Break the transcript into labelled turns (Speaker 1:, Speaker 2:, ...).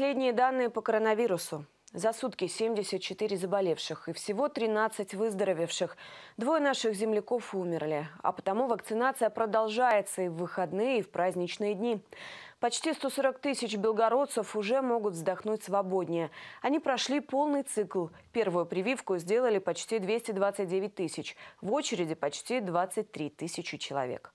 Speaker 1: Последние данные по коронавирусу. За сутки 74 заболевших и всего 13 выздоровевших. Двое наших земляков умерли. А потому вакцинация продолжается и в выходные, и в праздничные дни. Почти 140 тысяч белгородцев уже могут вздохнуть свободнее. Они прошли полный цикл. Первую прививку сделали почти 229 тысяч. В очереди почти 23 тысячи человек.